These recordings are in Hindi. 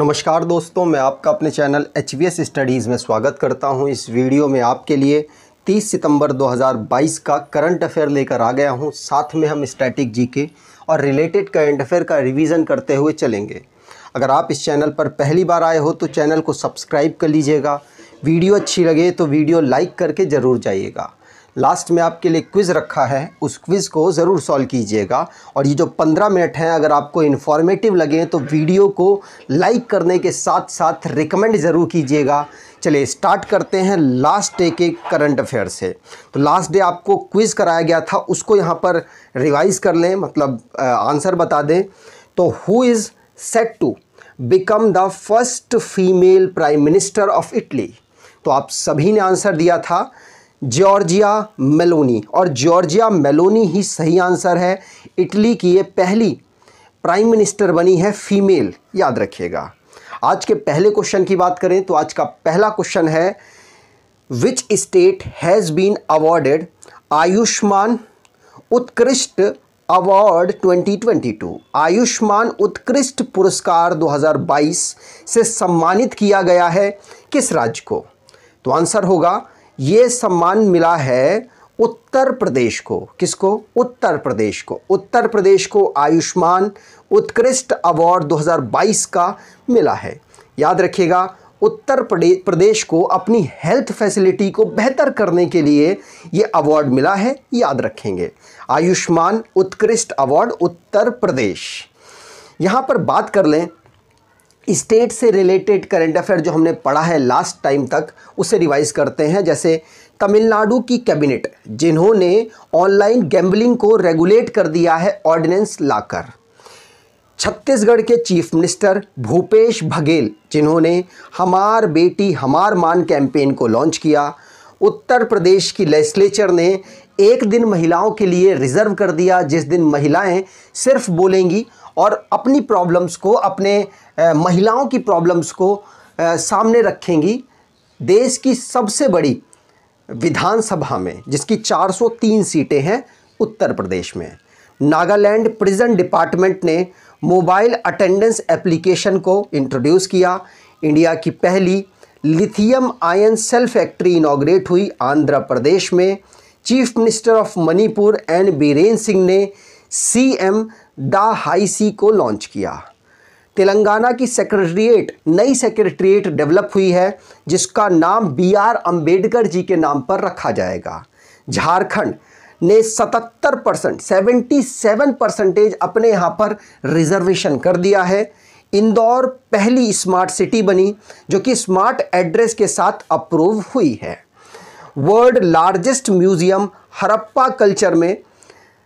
नमस्कार दोस्तों मैं आपका अपने चैनल एच स्टडीज़ में स्वागत करता हूं इस वीडियो में आपके लिए 30 सितंबर 2022 का करंट अफेयर लेकर आ गया हूं साथ में हम स्टैटिक जीके और रिलेटेड करंट अफेयर का रिवीजन करते हुए चलेंगे अगर आप इस चैनल पर पहली बार आए हो तो चैनल को सब्सक्राइब कर लीजिएगा वीडियो अच्छी लगे तो वीडियो लाइक करके ज़रूर जाइएगा लास्ट में आपके लिए क्विज़ रखा है उस क्विज़ को ज़रूर सॉल्व कीजिएगा और ये जो पंद्रह मिनट हैं अगर आपको इन्फॉर्मेटिव लगे तो वीडियो को लाइक करने के साथ साथ रिकमेंड ज़रूर कीजिएगा चलिए स्टार्ट करते हैं लास्ट डे के करंट अफेयर से तो लास्ट डे आपको क्विज़ कराया गया था उसको यहाँ पर रिवाइज़ कर लें मतलब आंसर बता दें तो who is set to become the first female prime minister of Italy तो आप सभी ने आंसर दिया था जॉर्जिया मेलोनी और जॉर्जिया मेलोनी ही सही आंसर है इटली की ये पहली प्राइम मिनिस्टर बनी है फीमेल याद रखिएगा आज के पहले क्वेश्चन की बात करें तो आज का पहला क्वेश्चन है which state has been awarded Ayushman Utkrisht award 2022 Ayushman उत्कृष्ट पुरस्कार 2022 से सम्मानित किया गया है किस राज्य को तो आंसर होगा ये सम्मान मिला है उत्तर प्रदेश को किसको उत्तर प्रदेश को उत्तर प्रदेश को आयुष्मान उत्कृष्ट अवार्ड 2022 का मिला है याद रखिएगा उत्तर प्रदेश को अपनी हेल्थ फैसिलिटी को बेहतर करने के लिए ये अवार्ड मिला है याद रखेंगे आयुष्मान उत्कृष्ट अवार्ड उत्तर प्रदेश यहाँ पर बात कर लें स्टेट से रिलेटेड करंट अफेयर जो हमने पढ़ा है लास्ट टाइम तक उसे रिवाइज करते हैं जैसे तमिलनाडु की कैबिनेट जिन्होंने ऑनलाइन गैम्बलिंग को रेगुलेट कर दिया है ऑर्डिनेंस लाकर छत्तीसगढ़ के चीफ मिनिस्टर भूपेश बघेल जिन्होंने हमार बेटी हमार मान कैंपेन को लॉन्च किया उत्तर प्रदेश की लेजिस्लेचर ने एक दिन महिलाओं के लिए रिजर्व कर दिया जिस दिन महिलाएं सिर्फ बोलेंगी और अपनी प्रॉब्लम्स को अपने महिलाओं की प्रॉब्लम्स को सामने रखेंगी देश की सबसे बड़ी विधानसभा में जिसकी 403 सीटें हैं उत्तर प्रदेश में नागालैंड प्रिजन डिपार्टमेंट ने मोबाइल अटेंडेंस एप्लीकेशन को इंट्रोड्यूस किया इंडिया की पहली lithium ion cell factory inaugurate हुई आंध्र प्रदेश में chief minister of Manipur N Biren Singh ने सी एम दा हाई सी को लॉन्च किया तेलंगाना की सेक्रेटरीट नई सेक्रेटरीट डेवलप हुई है जिसका नाम बी आर अम्बेडकर जी के नाम पर रखा जाएगा झारखंड ने 77 परसेंट सेवेंटी सेवन परसेंटेज अपने यहाँ पर रिजर्वेशन कर दिया है इंदौर पहली स्मार्ट सिटी बनी जो कि स्मार्ट एड्रेस के साथ अप्रूव हुई है world largest museum Harappa culture में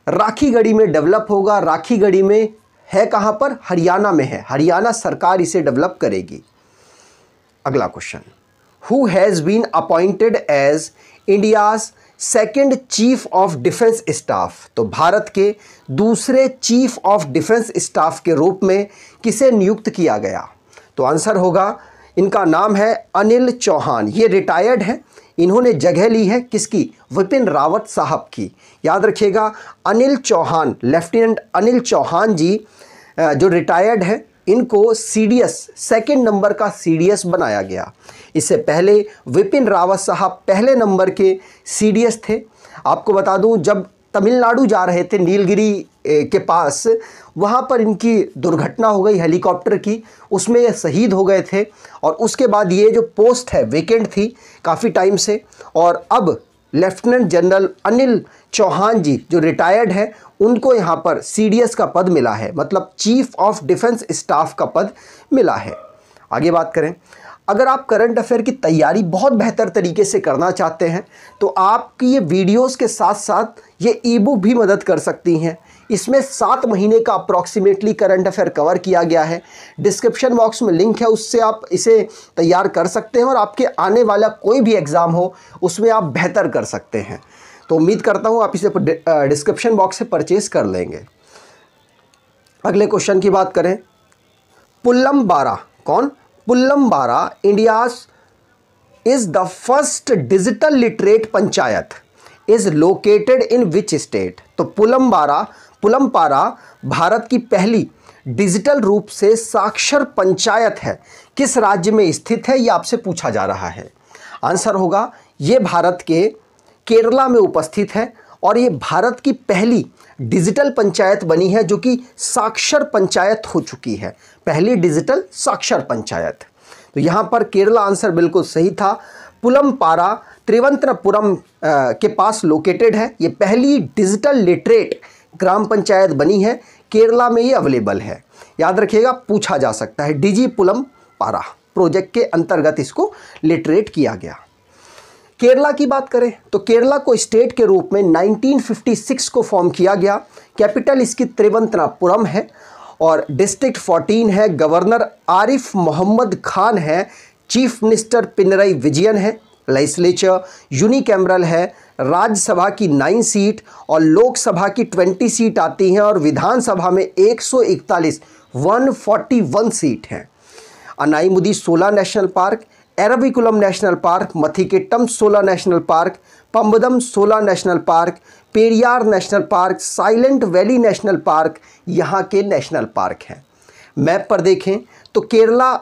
राखी गढ़ी में डेवलप होगा राखी गढ़ी में है कहाँ पर हरियाणा में है हरियाणा सरकार इसे डेवलप करेगी अगला question who has been appointed as India's second chief of defence staff तो भारत के दूसरे चीफ ऑफ डिफेंस स्टाफ के रूप में किसे नियुक्त किया गया तो आंसर होगा इनका नाम है अनिल चौहान ये रिटायर्ड हैं इन्होंने जगह ली है किसकी विपिन रावत साहब की याद रखिएगा अनिल चौहान लेफ्टिनेंट अनिल चौहान जी जो रिटायर्ड है इनको C D S second number का सी डी एस बनाया गया इससे पहले विपिन रावत साहब पहले नंबर के सी डी एस थे आपको बता दूं जब तमिलनाडु जा रहे थे नीलगिरी के पास वहाँ पर इनकी दुर्घटना हो गई हेलीकॉप्टर की उसमें ये शहीद हो गए थे और उसके बाद ये जो पोस्ट है वेकेंट थी काफ़ी टाइम से और अब लेफ्टिनेंट जनरल अनिल चौहान जी जो रिटायर्ड है उनको यहाँ पर सीडीएस का पद मिला है मतलब चीफ ऑफ डिफेंस स्टाफ का पद मिला है आगे बात करें अगर आप करंट अफेयर की तैयारी बहुत बेहतर तरीके से करना चाहते हैं तो आपकी ये वीडियोस के साथ साथ ये ई बुक भी मदद कर सकती हैं इसमें सात महीने का अप्रॉक्सीमेटली करंट अफेयर कवर किया गया है डिस्क्रिप्शन बॉक्स में लिंक है उससे आप इसे तैयार कर सकते हैं और आपके आने वाला कोई भी एग्ज़ाम हो उसमें आप बेहतर कर सकते हैं तो उम्मीद करता हूँ आप इसे डिस्क्रिप्शन बॉक्स से परचेज़ कर लेंगे अगले क्वेश्चन की बात करें पुल्लम बारा कौन Pullampara India's is the first digital literate panchayat is located in which state तो पुलमबारा पुलमपारा भारत की पहली डिजिटल रूप से साक्षर पंचायत है किस राज्य में स्थित है यह आपसे पूछा जा रहा है आंसर होगा ये भारत के केरला में उपस्थित है और ये भारत की पहली डिजिटल पंचायत बनी है जो कि साक्षर पंचायत हो चुकी है पहली डिजिटल साक्षर पंचायत तो यहाँ पर केरला आंसर बिल्कुल सही था पुलम पारा त्रिवंतनपुरम के पास लोकेटेड है ये पहली डिजिटल लिटरेट ग्राम पंचायत बनी है केरला में ये अवेलेबल है याद रखिएगा पूछा जा सकता है डीजी पुलम पारा प्रोजेक्ट के अंतर्गत इसको लिटरेट किया गया केरला की बात करें तो केरला को स्टेट के रूप में 1956 को फॉर्म किया गया कैपिटल इसकी त्रिवंतनापुरम है और डिस्ट्रिक्ट 14 है गवर्नर आरिफ मोहम्मद खान है चीफ मिनिस्टर पिनराई विजयन है लेजिस्लेचर यूनिकैमरल है राज्यसभा की नाइन सीट और लोकसभा की ट्वेंटी सीट आती हैं और विधानसभा में एक फोर्टी वन सीट हैं Anamudi Shola national park Eravikulam national park Mathikettan Shola national park Pambadum Shola national park Periyar national park silent valley national park यहाँ के नेशनल पार्क हैं मैप पर देखें तो केरला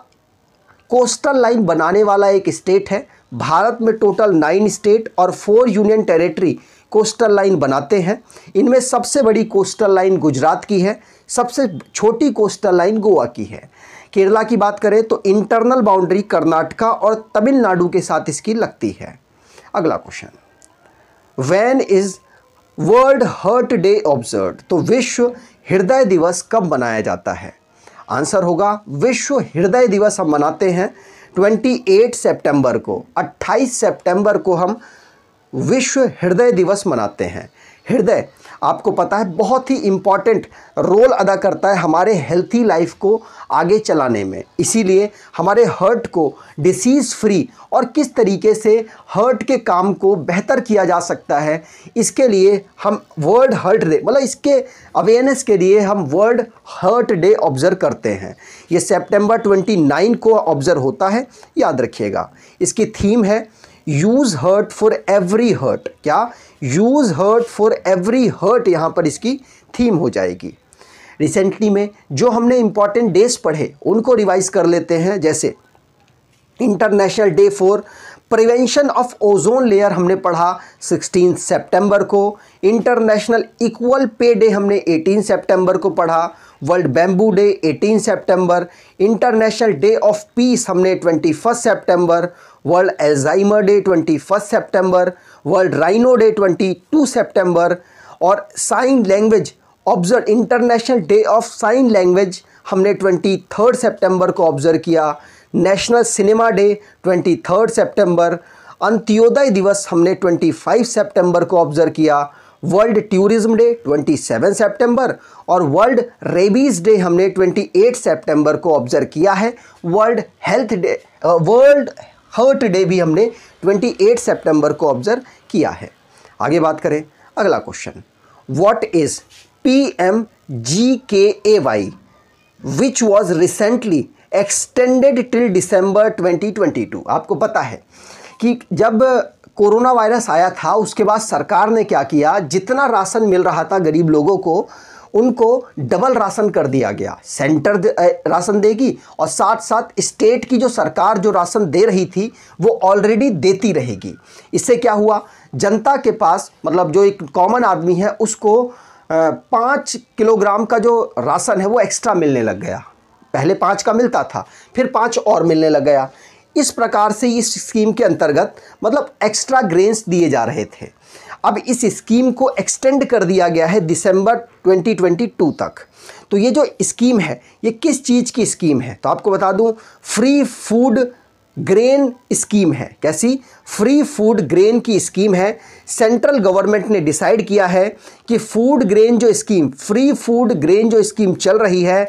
कोस्टल लाइन बनाने वाला एक स्टेट है भारत में टोटल नाइन स्टेट और four union territory coastal line बनाते हैं इनमें सबसे बड़ी कोस्टल लाइन गुजरात की है सबसे छोटी कोस्टल लाइन गोवा की है केरला की बात करें तो इंटरनल बाउंड्री कर्नाटका और तमिलनाडु के साथ इसकी लगती है अगला question when is world heart day observe तो विश्व हृदय दिवस कब मनाया जाता है आंसर होगा विश्व हृदय दिवस हम मनाते हैं 28 सितंबर को 28 सितंबर को हम विश्व हृदय दिवस मनाते हैं हृदय आपको पता है बहुत ही इम्पॉर्टेंट रोल अदा करता है हमारे हेल्थी लाइफ को आगे चलाने में इसीलिए हमारे हर्ट को डिसीज़ फ्री और किस तरीके से हर्ट के काम को बेहतर किया जा सकता है इसके लिए हम वर्ल्ड हर्ट डे मतलब इसके अवेयरनेस के लिए हम वर्ल्ड हर्ट डे ऑब्ज़र्व करते हैं ये सेप्टेम्बर ट्वेंटी को ऑब्ज़र्व होता है याद रखिएगा इसकी थीम है use heart for every heart क्या use heart for every heart यहाँ पर इसकी थीम हो जाएगी रिसेंटली में जो हमने इंपॉर्टेंट डेज पढ़े उनको रिवाइज कर लेते हैं जैसे international day for prevention of ozone layer हमने पढ़ा 16 सितंबर को इंटरनेशनल इक्वल पे डे हमने 18 सितंबर को पढ़ा वर्ल्ड बैम्बू डे 18 सितंबर इंटरनेशनल डे ऑफ पीस हमने 21 सितंबर world Alzheimer day twenty first September world rhino day twenty two September और sign language observe international day of sign language हमने ट्वेंटी थर्ड सेप्टेम्बर को ऑब्जर्व किया national cinema day twenty third September Antyodaya Diwas हमने ट्वेंटी फाइव सेप्टेम्बर को ऑब्जर्व किया world tourism day twenty seven September और वर्ल्ड रेबीज डे हमने ट्वेंटी एट सेप्टेम्बर को ऑब्जर्व किया है world health day world heart day भी हमने 28 सितंबर को ऑब्जर्व किया है आगे बात करें अगला question what is P M G K A Y which was recently extended till December 2022 आपको पता है कि जब कोरोना वायरस आया था उसके बाद सरकार ने क्या किया जितना राशन मिल रहा था गरीब लोगों को उनको डबल राशन कर दिया गया सेंटर राशन देगी और साथ साथ स्टेट की जो सरकार जो राशन दे रही थी वो ऑलरेडी देती रहेगी इससे क्या हुआ जनता के पास मतलब जो एक कॉमन आदमी है उसको पाँच किलोग्राम का जो राशन है वो एक्स्ट्रा मिलने लग गया पहले पाँच का मिलता था फिर पाँच और मिलने लग गया इस प्रकार से इस स्कीम के अंतर्गत मतलब एक्स्ट्रा ग्रेन्स दिए जा रहे थे अब इस स्कीम को एक्सटेंड कर दिया गया है दिसंबर 2022 तक तो ये जो स्कीम है ये किस चीज़ की स्कीम है तो आपको बता दूं फ्री फूड ग्रेन स्कीम है कैसी फ्री फूड ग्रेन की स्कीम है सेंट्रल गवर्नमेंट ने डिसाइड किया है कि फूड ग्रेन जो स्कीम फ्री फूड ग्रेन जो स्कीम चल रही है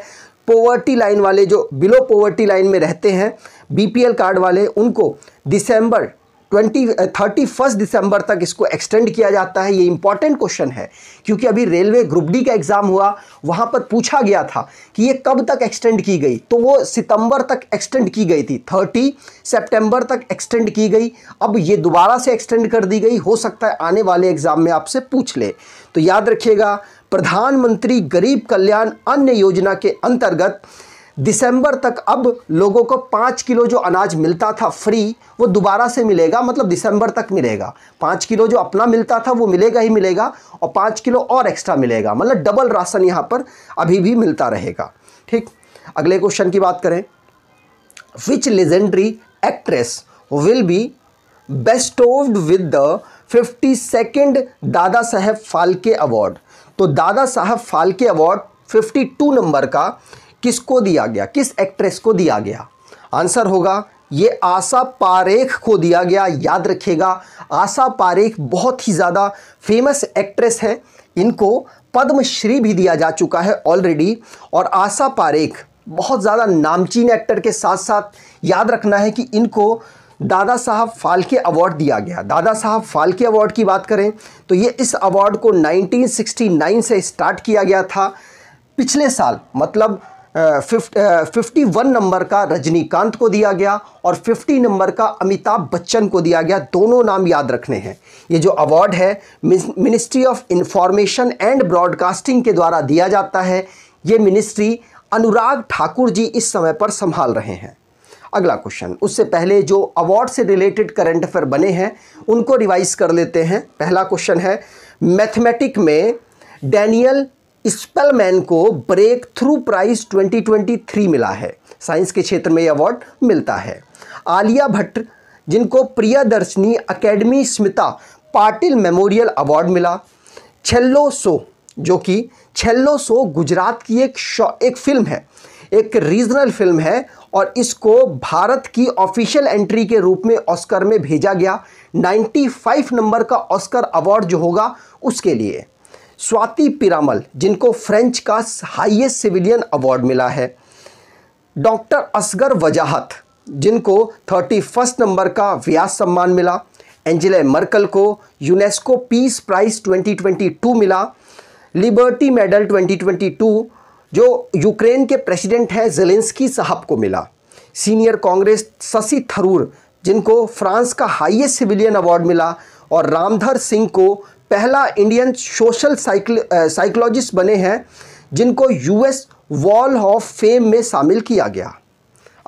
पोवर्टी लाइन वाले जो बिलो पोवर्टी लाइन में रहते हैं बीपीएल कार्ड वाले उनको दिसंबर ट्वेंटी थर्टी फर्स्ट दिसंबर तक इसको एक्सटेंड किया जाता है ये इंपॉर्टेंट क्वेश्चन है क्योंकि अभी रेलवे ग्रुप डी का एग्ज़ाम हुआ वहां पर पूछा गया था कि ये कब तक एक्सटेंड की गई तो वो सितंबर तक एक्सटेंड की गई थी थर्टी सितंबर तक एक्सटेंड की गई अब ये दोबारा से एक्सटेंड कर दी गई हो सकता है आने वाले एग्ज़ाम में आपसे पूछ ले तो याद रखिएगा प्रधानमंत्री गरीब कल्याण अन्य योजना के अंतर्गत दिसंबर तक अब लोगों को पाँच किलो जो अनाज मिलता था फ्री वो दोबारा से मिलेगा मतलब दिसंबर तक मिलेगा पाँच किलो जो अपना मिलता था वो मिलेगा ही मिलेगा और पाँच किलो और एक्स्ट्रा मिलेगा मतलब डबल राशन यहाँ पर अभी भी मिलता रहेगा ठीक अगले क्वेश्चन की बात करें which legendary actress will be bestowed with the fifty second Dadasaheb Phalke award तो दादा साहब फाल्के अवार्ड 52 नंबर का किसको दिया गया किस एक्ट्रेस को दिया गया आंसर होगा ये आशा पारेख को दिया गया याद रखिएगा आशा पारेख बहुत ही ज़्यादा फेमस एक्ट्रेस हैं इनको पद्मश्री भी दिया जा चुका है ऑलरेडी और आशा पारेख बहुत ज़्यादा नामचीन एक्टर के साथ साथ याद रखना है कि इनको दादा साहब फाल्के अवार्ड दिया गया दादा साहब फाल्के अवार्ड की बात करें तो ये इस अवार्ड को 1969 से स्टार्ट किया गया था पिछले साल मतलब फिफ्टी वन नंबर का रजनीकांत को दिया गया और फिफ्टी नंबर का अमिताभ बच्चन को दिया गया दोनों नाम याद रखने हैं ये जो अवार्ड है ministry of information and broadcasting के द्वारा दिया जाता है ये मिनिस्ट्री अनुराग ठाकुर जी इस समय पर संभाल रहे हैं अगला क्वेश्चन उससे पहले जो अवार्ड से रिलेटेड करंट अफेयर बने हैं उनको रिवाइज कर लेते हैं पहला क्वेश्चन है मैथमेटिक में डैनियल स्पेलमैन को ब्रेक थ्रू प्राइज 2023 मिला है साइंस के क्षेत्र में यह अवार्ड मिलता है आलिया भट्ट जिनको Darshani academy Smita Patil memorial award मिला छेल्लो सो जो कि छेल्लो सो गुजरात की एक एक फिल्म है एक रीजनल फिल्म है और इसको भारत की ऑफिशियल एंट्री के रूप में ऑस्कर में भेजा गया 95 नंबर का ऑस्कर अवार्ड जो होगा उसके लिए स्वाति पिरामल जिनको फ्रेंच का हाईएस्ट सिविलियन अवार्ड मिला है डॉक्टर असगर वजाहत जिनको थर्टी फर्स्ट नंबर का व्यास सम्मान मिला एंजेला मर्कल को यूनेस्को पीस प्राइज 2022 मिला लिबर्टी मेडल 2022 जो यूक्रेन के प्रेसिडेंट हैं जेलेंस्की साहब को मिला सीनियर कांग्रेस शशि थरूर जिनको फ्रांस का हाईएस्ट सिविलियन अवार्ड मिला और रामधर सिंह को पहला इंडियन सोशल साइकोलॉजिस्ट बने हैं जिनको यूएस वॉल ऑफ फेम में शामिल किया गया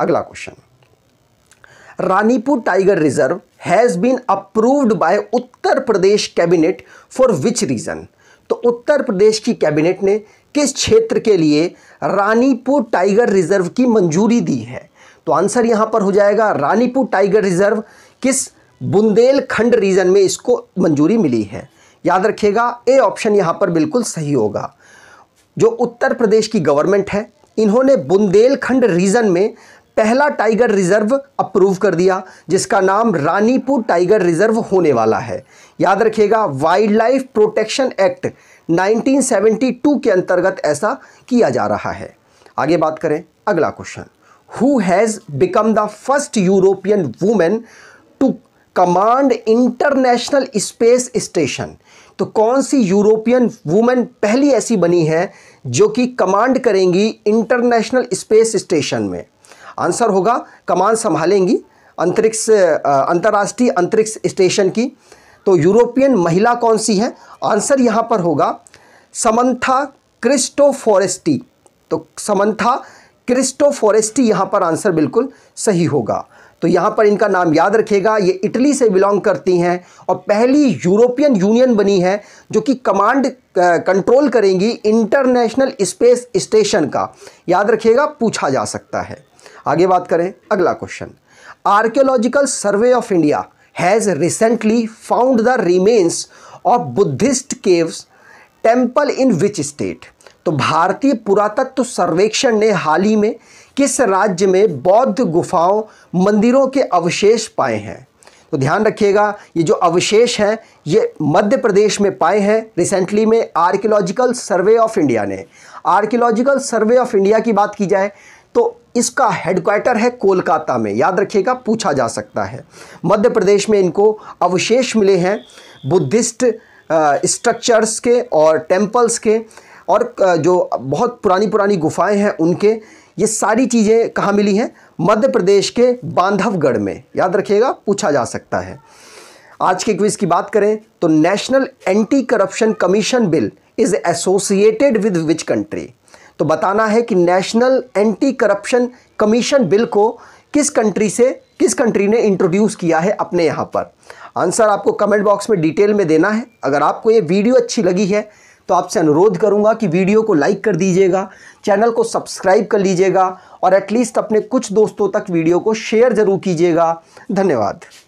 अगला question Ranipur tiger reserve has been approved by Uttar Pradesh cabinet for which reason तो उत्तर प्रदेश की कैबिनेट ने किस क्षेत्र के लिए रानीपुर टाइगर रिजर्व की मंजूरी दी है तो आंसर यहां पर हो जाएगा रानीपुर टाइगर रिजर्व किस बुंदेलखंड रीजन में इसको मंजूरी मिली है याद रखिएगा ए ऑप्शन यहाँ पर बिल्कुल सही होगा जो उत्तर प्रदेश की गवर्नमेंट है इन्होंने बुंदेलखंड रीजन में पहला टाइगर रिजर्व अप्रूव कर दिया जिसका नाम रानीपुर टाइगर रिजर्व होने वाला है याद रखिएगा वाइल्ड लाइफ प्रोटेक्शन एक्ट 1972 के अंतर्गत ऐसा किया जा रहा है आगे बात करें अगला question who has become the first European women to command International Space Station तो कौन सी यूरोपियन वुमेन पहली ऐसी बनी है जो कि कमांड करेंगी इंटरनेशनल स्पेस स्टेशन में आंसर होगा कमान संभालेंगी अंतरिक्ष अंतर्राष्ट्रीय अंतरिक्ष स्टेशन की तो यूरोपियन महिला कौन सी है आंसर यहाँ पर होगा समंथा क्रिस्टोफोरेस्टी तो समंथा क्रिस्टोफोरेस्टी यहाँ पर आंसर बिल्कुल सही होगा तो यहाँ पर इनका नाम याद रखेगा ये इटली से बिलोंग करती हैं और पहली यूरोपियन यूनियन बनी है जो कि कमांड कंट्रोल करेंगी इंटरनेशनल स्पेस स्टेशन का याद रखिएगा पूछा जा सकता है आगे बात करें अगला question Archaeological Survey of India has recently found the remains of Buddhist caves temple in which state तो भारतीय पुरातत्व सर्वेक्षण ने हाल ही में किस राज्य में बौद्ध गुफाओं मंदिरों के अवशेष पाए हैं तो ध्यान रखिएगा ये जो अवशेष हैं ये मध्य प्रदेश में पाए हैं रिसेंटली में आर्कियोलॉजिकल सर्वे ऑफ इंडिया ने आर्कियोलॉजिकल सर्वे ऑफ इंडिया की बात की जाए तो इसका हेडक्वार्टर है कोलकाता में याद रखिएगा पूछा जा सकता है मध्य प्रदेश में इनको अवशेष मिले हैं बुद्धिस्ट स्ट्रक्चर्स के और टेम्पल्स के और जो बहुत पुरानी पुरानी गुफाएं हैं उनके ये सारी चीज़ें कहाँ मिली हैं मध्य प्रदेश के बांधवगढ़ में याद रखिएगा पूछा जा सकता है आज के क्विज की बात करें तो National Anti Corruption Commission Bill is associated with which country तो बताना है कि National Anti Corruption Commission Bill को किस कंट्री से किस कंट्री ने इंट्रोड्यूस किया है अपने यहाँ पर आंसर आपको कमेंट बॉक्स में डिटेल में देना है अगर आपको ये वीडियो अच्छी लगी है तो आपसे अनुरोध करूँगा कि वीडियो को लाइक कर दीजिएगा चैनल को सब्सक्राइब कर लीजिएगा और एटलीस्ट अपने कुछ दोस्तों तक वीडियो को शेयर ज़रूर कीजिएगा धन्यवाद